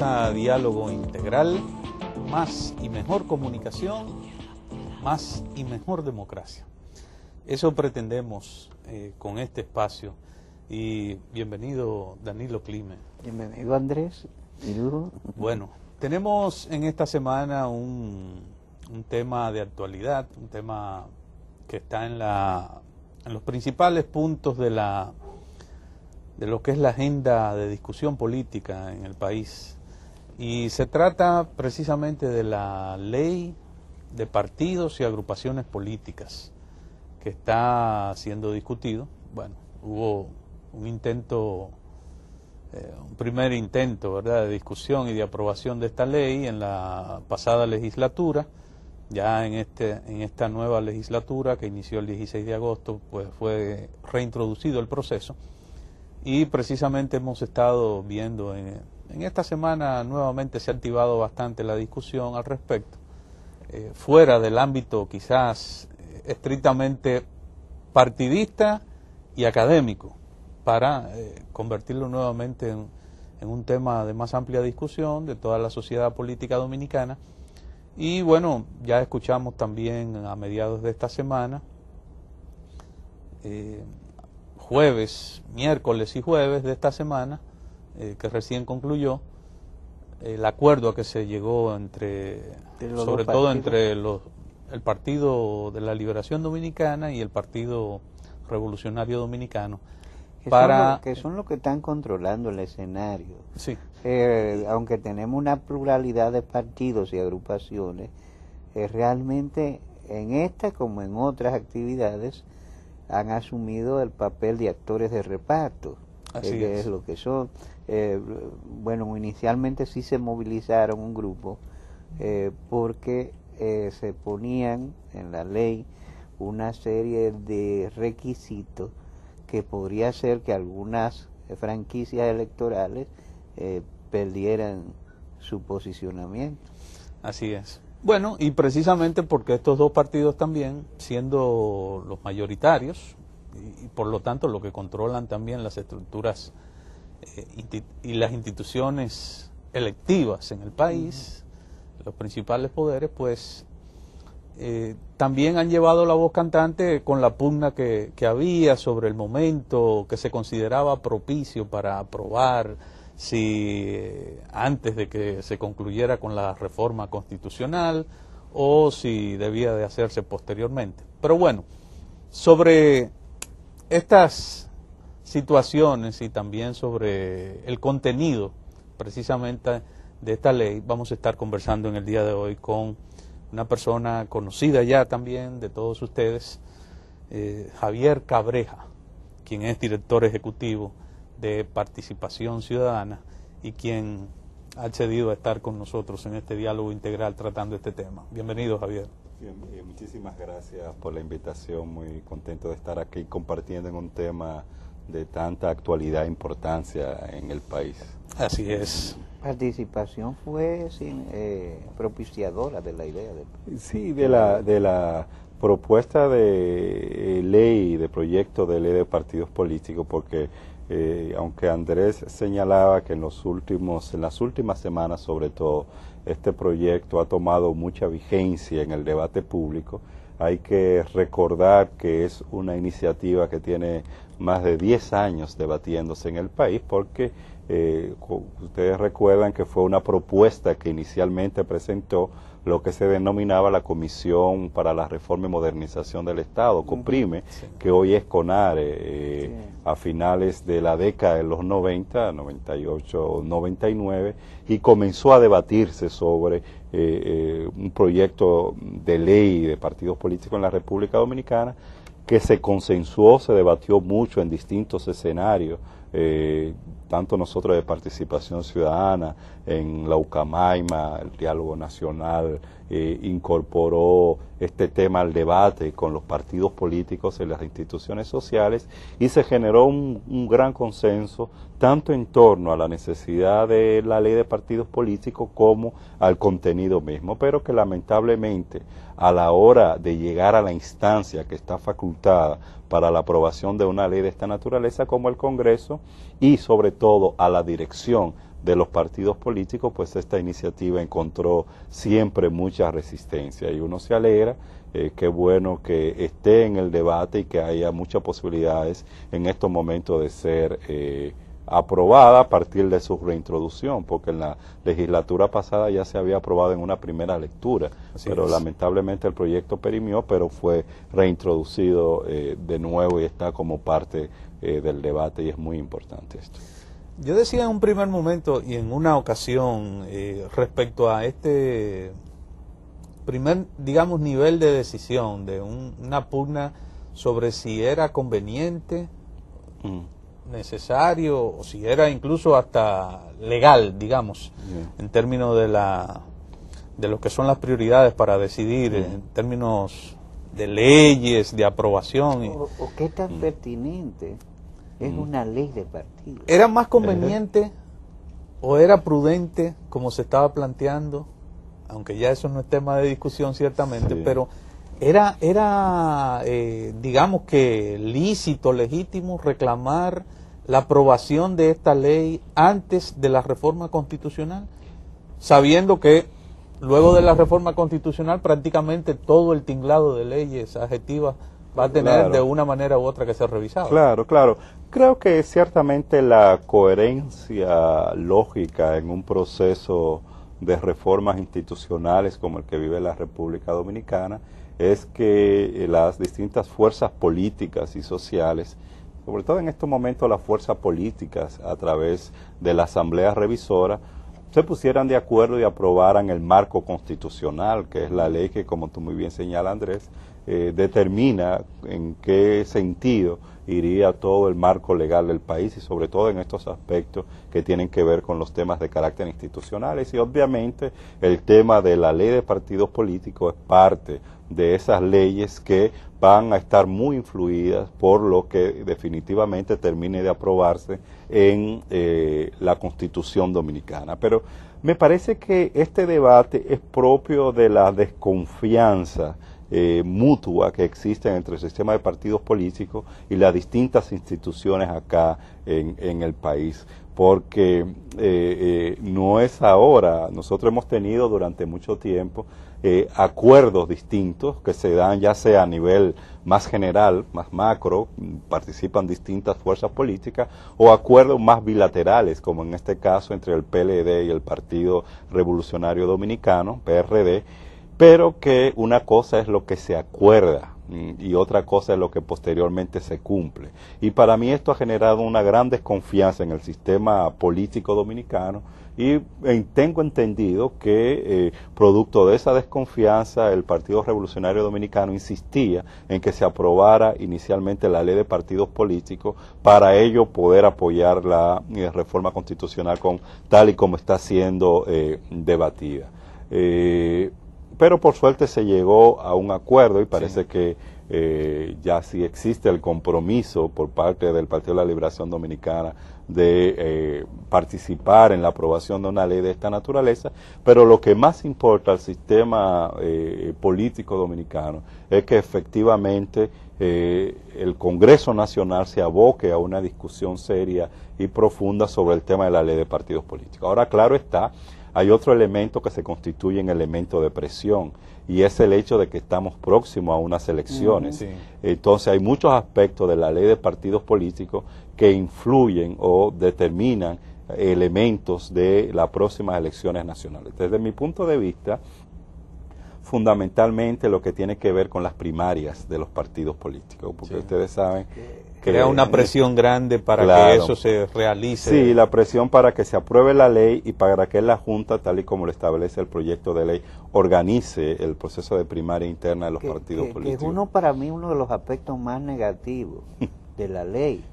a Diálogo Integral, más y mejor comunicación, más y mejor democracia. Eso pretendemos eh, con este espacio. Y bienvenido Danilo Clime. Bienvenido Andrés. Bueno, tenemos en esta semana un, tema de actualidad, un tema que está en, en los principales puntos de la de lo que es la agenda de discusión política en el país. Y se trata precisamente de la ley de partidos y agrupaciones políticas que está siendo discutido. Bueno, hubo un intento, eh, un primer intento, ¿verdad?, de discusión y de aprobación de esta ley en la pasada legislatura. Ya en, este, en esta nueva legislatura que inició el 16 de agosto, pues fue reintroducido el proceso. Y precisamente hemos estado viendo en en esta semana nuevamente se ha activado bastante la discusión al respecto, eh, fuera del ámbito quizás eh, estrictamente partidista y académico, para eh, convertirlo nuevamente en, un tema de más amplia discusión de toda la sociedad política dominicana. Y bueno, ya escuchamos también a mediados de esta semana, jueves, miércoles y jueves de esta semana, eh, que recién concluyó, el acuerdo a que se llegó entre, sobre todo entre el Partido de la Liberación Dominicana y el Partido Revolucionario Dominicano. Que para son que son los que están controlando el escenario. Eh, aunque tenemos una pluralidad de partidos y agrupaciones, eh, realmente en esta como en otras actividades han asumido el papel de actores de reparto es. lo que son. Eh, bueno, inicialmente sí se movilizaron un grupo eh, porque eh, se ponían en la ley una serie de requisitos que podría hacer que algunas franquicias electorales perdieran su posicionamiento. Así es. Bueno, y precisamente porque estos dos partidos también, siendo los mayoritarios, y, por lo tanto lo que controlan también las estructuras eh, y las instituciones electivas en el país, los principales poderes, pues eh, también han llevado la voz cantante con la pugna que, que, había sobre el momento que se consideraba propicio para aprobar si eh, antes de que se concluyera con la reforma constitucional o si debía de hacerse posteriormente. Pero bueno, sobre estas situaciones y también sobre el contenido precisamente de esta ley vamos a estar conversando en el día de hoy con una persona conocida ya también de todos ustedes, eh, Javier Cabreja, quien es director ejecutivo de Participación Ciudadana y quien ha accedido a estar con nosotros en este diálogo integral tratando este tema. Bienvenido, Javier. Eh, muchísimas gracias por la invitación, muy contento de estar aquí compartiendo en un tema de tanta actualidad e importancia en el país. Así es. Participación fue eh, propiciadora de la idea. De... Sí, de la, de la propuesta de eh, ley, de proyecto de ley de partidos políticos, porque aunque Andrés señalaba que en, los últimos, en las últimas semanas sobre todo, este proyecto ha tomado mucha vigencia en el debate público. Hay que recordar que es una iniciativa que tiene más de 10 años debatiéndose en el país porque eh, ustedes recuerdan que fue una propuesta que inicialmente presentó lo que se denominaba la Comisión para la Reforma y Modernización del Estado, COMPRIME, que hoy es CONARE, eh, a finales de la década de los 90, 98, 99, y comenzó a debatirse sobre eh, eh, un proyecto de ley de partidos políticos en la República Dominicana que se consensuó, se debatió mucho en distintos escenarios eh, tanto nosotros de participación ciudadana en la Ucamaima, el diálogo nacional eh, incorporó este tema al debate con los partidos políticos y las instituciones sociales y se generó un, un gran consenso tanto en torno a la necesidad de la ley de partidos políticos como al contenido mismo, pero que lamentablemente a la hora de llegar a la instancia que está facultada para la aprobación de una ley de esta naturaleza como el Congreso y sobre todo a la dirección de los partidos políticos, pues esta iniciativa encontró siempre mucha resistencia y uno se alegra. Eh, qué bueno que esté en el debate y que haya muchas posibilidades en estos momentos de ser eh, aprobada a partir de su reintroducción, porque en la legislatura pasada ya se había aprobado en una primera lectura, pero lamentablemente el proyecto perimió, pero fue reintroducido eh, de nuevo y está como parte del debate y es muy importante esto. Yo decía en un primer momento y en una ocasión eh, respecto a este primer, digamos, nivel de decisión de una pugna sobre si era conveniente, mm. necesario, o si era incluso hasta legal, digamos, en términos de, la, de lo que son las prioridades para decidir, mm. en términos de leyes, de aprobación. O, qué tan mm. pertinente es mm. una ley de partido. ¿Era más conveniente o era prudente, como se estaba planteando, aunque ya eso no es tema de discusión ciertamente, pero era, era eh, digamos que lícito, legítimo reclamar la aprobación de esta ley antes de la reforma constitucional, sabiendo que luego de la reforma constitucional prácticamente todo el tinglado de leyes adjetivas va a tener de una manera u otra que ser revisado. Claro, claro. Creo que ciertamente la coherencia lógica en un proceso de reformas institucionales como el que vive la República Dominicana es que eh, las distintas fuerzas políticas y sociales, sobre todo en estos momentos las fuerzas políticas a través de la Asamblea Revisora, se pusieran de acuerdo y aprobaran el marco constitucional, que es la ley que, como tú muy bien señala Andrés, eh, determina en qué sentido iría todo el marco legal del país y sobre todo en estos aspectos que tienen que ver con los temas de carácter institucionales y obviamente el tema de la ley de partidos políticos es parte de esas leyes que van a estar muy influidas por lo que definitivamente termine de aprobarse en eh, la constitución dominicana. Pero me parece que este debate es propio de la desconfianza eh, mutua que existe entre el sistema de partidos políticos y las distintas instituciones acá en, el país porque eh, eh, no es ahora, nosotros hemos tenido durante mucho tiempo acuerdos distintos que se dan ya sea a nivel más general, más macro, participan distintas fuerzas políticas, o acuerdos más bilaterales, como en este caso entre el PLD y el Partido Revolucionario Dominicano, PRD, pero que una cosa es lo que se acuerda mm, y otra cosa es lo que posteriormente se cumple. Y para mí esto ha generado una gran desconfianza en el sistema político dominicano y eh, tengo entendido que eh, producto de esa desconfianza el Partido Revolucionario Dominicano insistía en que se aprobara inicialmente la ley de partidos políticos para ello poder apoyar la eh, reforma constitucional con tal y como está siendo debatida pero por suerte se llegó a un acuerdo y parece que eh, ya sí existe el compromiso por parte del Partido de la Liberación Dominicana de eh, participar en la aprobación de una ley de esta naturaleza, pero lo que más importa al sistema eh, político dominicano es que efectivamente el Congreso Nacional se aboque a una discusión seria y profunda sobre el tema de la ley de partidos políticos. Ahora, claro está, hay otro elemento que se constituye en elemento de presión y es el hecho de que estamos próximos a unas elecciones. Entonces hay muchos aspectos de la ley de partidos políticos que influyen o determinan elementos de las próximas elecciones nacionales. Desde mi punto de vista, fundamentalmente lo que tiene que ver con las primarias de los partidos políticos, porque ustedes saben que crea una presión grande para que eso se realice. Sí, la presión para que se apruebe la ley y para que la Junta, tal y como lo establece el proyecto de ley, organice el proceso de primaria interna de los partidos políticos. Que es uno para mí uno de los aspectos más negativos de la ley.